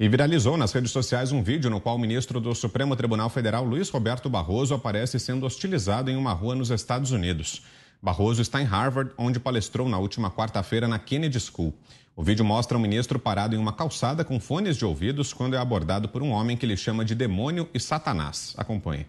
E viralizou nas redes sociais um vídeo no qual o ministro do Supremo Tribunal Federal, Luiz Roberto Barroso, aparece sendo hostilizado em uma rua nos Estados Unidos. Barroso está em Harvard, onde palestrou na última quarta-feira na Kennedy School. O vídeo mostra o ministro parado em uma calçada com fones de ouvidos quando é abordado por um homem que ele chama de demônio e satanás. Acompanhe.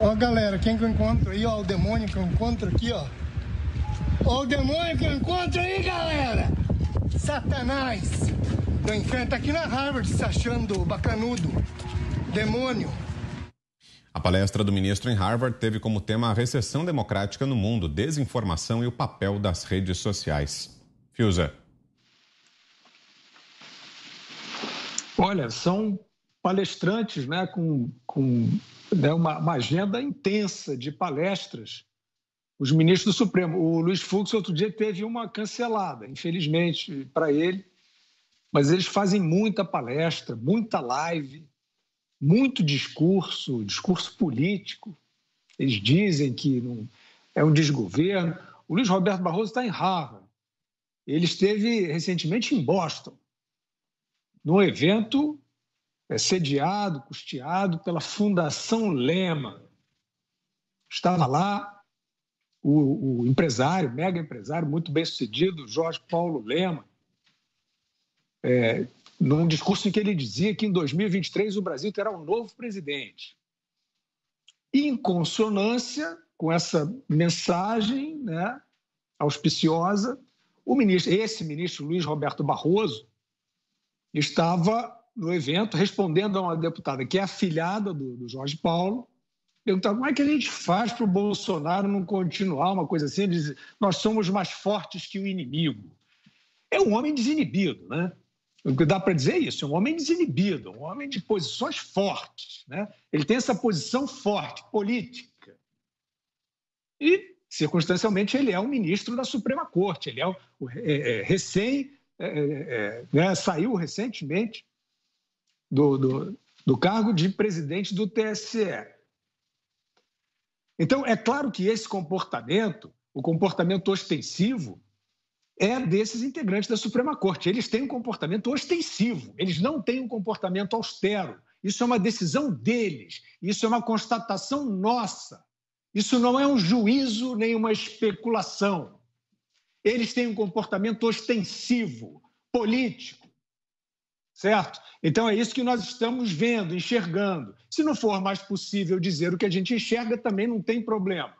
Ó, galera, quem que eu encontro aí, ó, o demônio que eu encontro aqui, ó o demônio que eu encontro aí, galera! Satanás! Não enfrenta aqui na Harvard, se achando bacanudo. Demônio. A palestra do ministro em Harvard teve como tema a recessão democrática no mundo, desinformação e o papel das redes sociais. Fiuza. Olha, são palestrantes né, com, com né, uma, uma agenda intensa de palestras os ministros do Supremo. O Luiz Fux, outro dia, teve uma cancelada, infelizmente para ele, mas eles fazem muita palestra, muita live, muito discurso, discurso político. Eles dizem que não, é um desgoverno. O Luiz Roberto Barroso está em Harvard. Ele esteve recentemente em Boston, num evento é, sediado, custeado pela Fundação Lema. Estava lá o, o empresário, mega empresário, muito bem sucedido, Jorge Paulo Lema, é, num discurso em que ele dizia que em 2023 o Brasil terá um novo presidente. Em consonância com essa mensagem né, auspiciosa, o ministro, esse ministro Luiz Roberto Barroso estava no evento respondendo a uma deputada que é afilhada do, do Jorge Paulo, perguntaram como é que a gente faz para o Bolsonaro não continuar uma coisa assim, diz, nós somos mais fortes que o inimigo. É um homem desinibido, né? O que dá para dizer é isso, é um homem desinibido, um homem de posições fortes, né? Ele tem essa posição forte, política. E, circunstancialmente, ele é um ministro da Suprema Corte, ele é, o, é, é recém, é, é, é né? saiu recentemente do, do, do cargo de presidente do TSE então, é claro que esse comportamento, o comportamento ostensivo, é desses integrantes da Suprema Corte. Eles têm um comportamento ostensivo, eles não têm um comportamento austero. Isso é uma decisão deles, isso é uma constatação nossa. Isso não é um juízo nem uma especulação. Eles têm um comportamento ostensivo, político certo? Então é isso que nós estamos vendo, enxergando. Se não for mais possível dizer o que a gente enxerga, também não tem problema.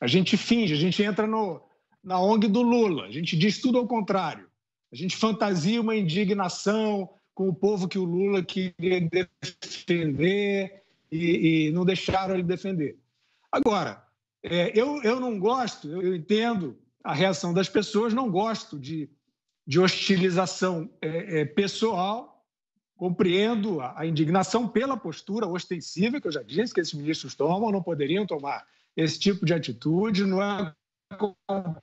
A gente finge, a gente entra no, na ONG do Lula, a gente diz tudo ao contrário. A gente fantasia uma indignação com o povo que o Lula queria defender e, e não deixaram ele defender. Agora, é, eu, eu não gosto, eu entendo a reação das pessoas, não gosto de de hostilização é, é, pessoal. Compreendo a, a indignação pela postura ostensiva, que eu já disse que esses ministros tomam, não poderiam tomar esse tipo de atitude, não é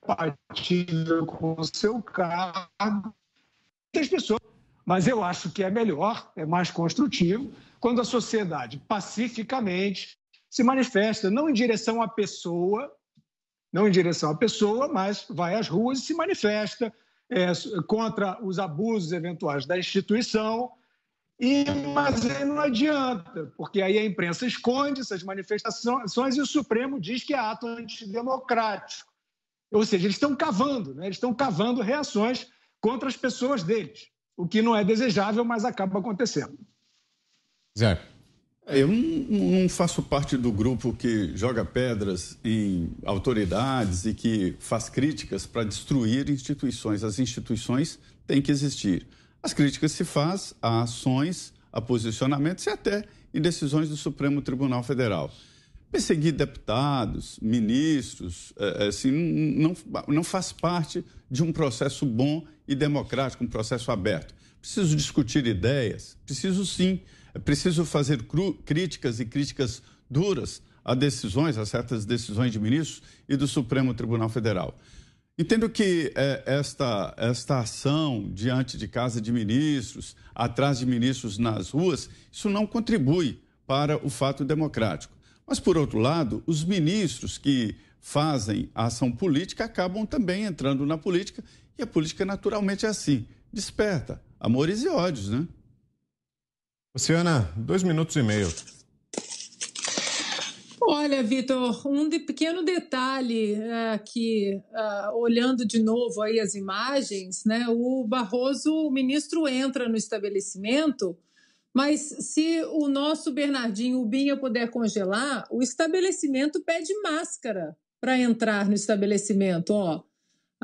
compatível com o seu cargo. Muitas pessoas. Mas eu acho que é melhor, é mais construtivo, quando a sociedade pacificamente se manifesta, não em direção à pessoa, não em direção à pessoa, mas vai às ruas e se manifesta é, contra os abusos eventuais da instituição. E, mas aí não adianta, porque aí a imprensa esconde essas manifestações e o Supremo diz que é ato antidemocrático. Ou seja, eles estão cavando, né? eles estão cavando reações contra as pessoas deles, o que não é desejável, mas acaba acontecendo. Zé. É, eu não, faço parte do grupo que joga pedras em autoridades e que faz críticas para destruir instituições. As instituições têm que existir. As críticas se faz a ações, a posicionamentos e até em decisões do Supremo Tribunal Federal. Perseguir deputados, ministros, é, é, assim, não, não faz parte de um processo bom e democrático, um processo aberto. Preciso discutir ideias, preciso sim é preciso fazer críticas e críticas duras a decisões, a certas decisões de ministros e do Supremo Tribunal Federal. Entendo que é, esta, esta ação diante de casa de ministros, atrás de ministros nas ruas, isso não contribui para o fato democrático. Mas, por outro lado, os ministros que fazem a ação política acabam também entrando na política, e a política naturalmente é assim: desperta amores e ódios, né? Luciana, dois minutos e meio. Olha, Vitor, um de pequeno detalhe é, que, é, olhando de novo aí as imagens, né, o Barroso, o ministro, entra no estabelecimento, mas se o nosso Bernardinho, o Binha, puder congelar, o estabelecimento pede máscara para entrar no estabelecimento, ó.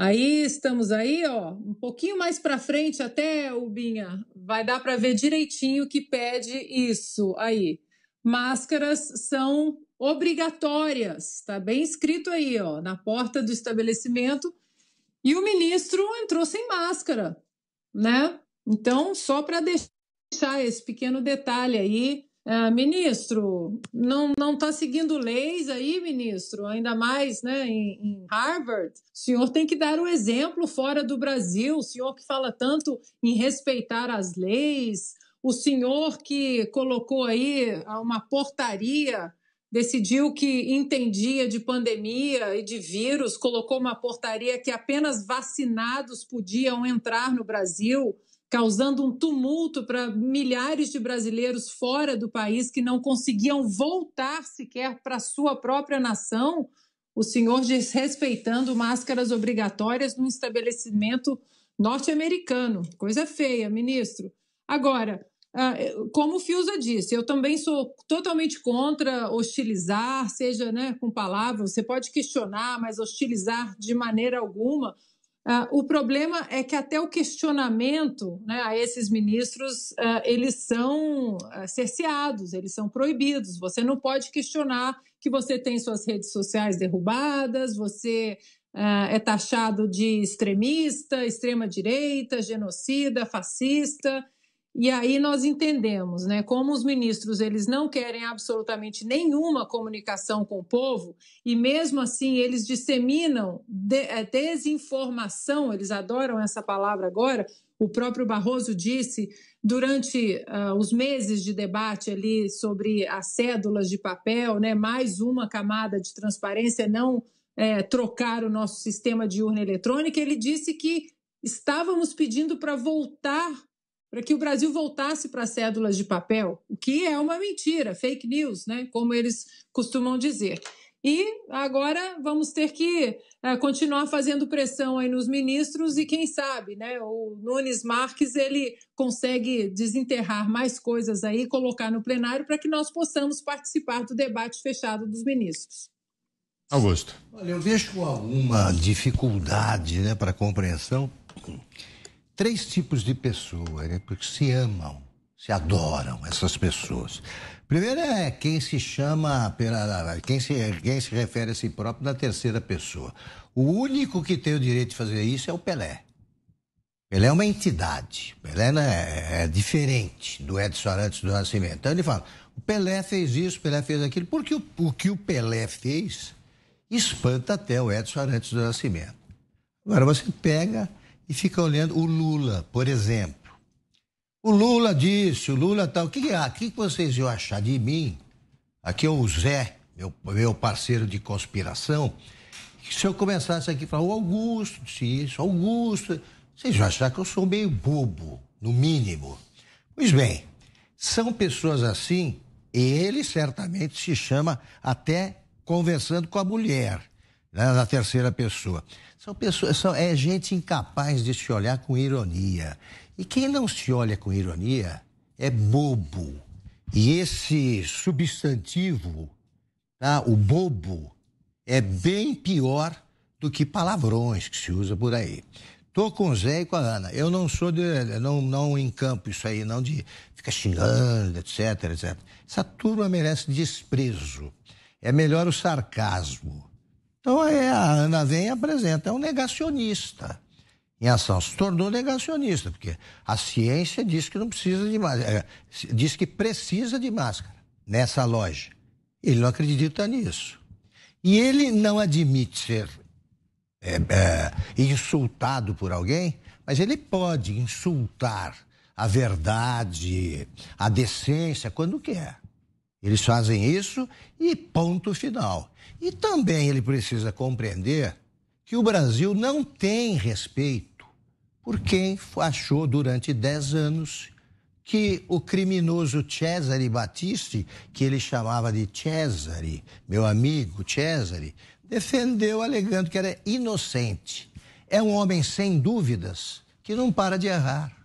Aí estamos aí, ó, um pouquinho mais para frente até, Ubinha, vai dar para ver direitinho que pede isso aí. Máscaras são obrigatórias, tá bem escrito aí, ó, na porta do estabelecimento. E o ministro entrou sem máscara, né? Então, só para deixar esse pequeno detalhe aí, ah, ministro, não não está seguindo leis aí, ministro, ainda mais né, em, em, Harvard. O senhor tem que dar o um exemplo fora do Brasil, o senhor que fala tanto em respeitar as leis, o senhor que colocou aí uma portaria, decidiu que entendia de pandemia e de vírus, colocou uma portaria que apenas vacinados podiam entrar no Brasil causando um tumulto para milhares de brasileiros fora do país que não conseguiam voltar sequer para sua própria nação, o senhor desrespeitando máscaras obrigatórias num estabelecimento norte-americano. Coisa feia, ministro. Agora, ah, como o Fiuza disse, eu também sou totalmente contra hostilizar, seja né, com palavras, você pode questionar, mas hostilizar de maneira alguma Uh, o problema é que até o questionamento né, a esses ministros, uh, eles são uh, cerceados, eles são proibidos. Você não pode questionar que você tem suas redes sociais derrubadas, você é taxado de extremista, extrema-direita, genocida, fascista. E aí nós entendemos, né, como os ministros eles não querem absolutamente nenhuma comunicação com o povo e mesmo assim eles disseminam eh, desinformação, eles adoram essa palavra agora. O próprio Barroso disse durante uh, os meses de debate ali sobre as cédulas de papel, né, mais uma camada de transparência, não é, trocar o nosso sistema de urna eletrônica. Ele disse que estávamos pedindo para voltar para que o Brasil voltasse para cédulas de papel, o que é uma mentira, fake news, né? como eles costumam dizer. E agora vamos ter que eh, continuar fazendo pressão aí nos ministros e quem sabe, né? O Nunes Marques ele consegue desenterrar mais coisas aí, colocar no plenário para que nós possamos participar do debate fechado dos ministros. Augusto. Olha, eu vejo alguma dificuldade, né, para compreensão três tipos de pessoa, né? porque se amam, se adoram essas pessoas. Primeiro é quem se chama, quem se, quem se refere a si próprio na terceira pessoa. O único que tem o direito de fazer isso é o Pelé. Pelé é uma entidade. Pelé né, é diferente do Edson Arantes do Nascimento. Então ele fala: o Pelé fez isso, o Pelé fez aquilo, porque o, o que o Pelé fez espanta até o Edson Arantes do Nascimento. Agora você pega e fica olhando o Lula, por exemplo. O Lula disse, o Lula tal. O que, ah, que vocês iam achar de mim? Aqui é o Zé, meu, meu parceiro de conspiração. Se eu começasse aqui a falar, o Augusto disse isso, Augusto. Vocês vão achar que eu sou meio bobo, no mínimo. Pois bem, são pessoas assim, e ele certamente se chama até conversando com a mulher né, na terceira pessoa. São pessoas, são, é gente incapaz de se olhar com ironia. E quem não se olha com ironia é bobo. E esse substantivo, tá, o bobo, é bem pior do que palavrões que se usa por aí. Tô com o Zé e com a Ana. Eu não sou de. Não, não encampo isso aí, não de ficar xingando, etc, etc. Essa turma merece desprezo. É melhor o sarcasmo. Então é a Ana vem e apresenta, é um negacionista. Em ação, se tornou negacionista, porque a ciência diz que não precisa de máscara, é, diz que precisa de máscara nessa loja. Ele não acredita nisso. E ele não admite ser é, é, insultado por alguém, mas ele pode insultar a verdade, a decência, quando quer. Eles fazem isso e ponto final. E também ele precisa compreender que o Brasil não tem respeito por quem achou durante 10 anos que o criminoso Cesare Battisti, que ele chamava de Cesare, meu amigo Cesare, defendeu alegando que era inocente. É um homem sem dúvidas que não para de errar.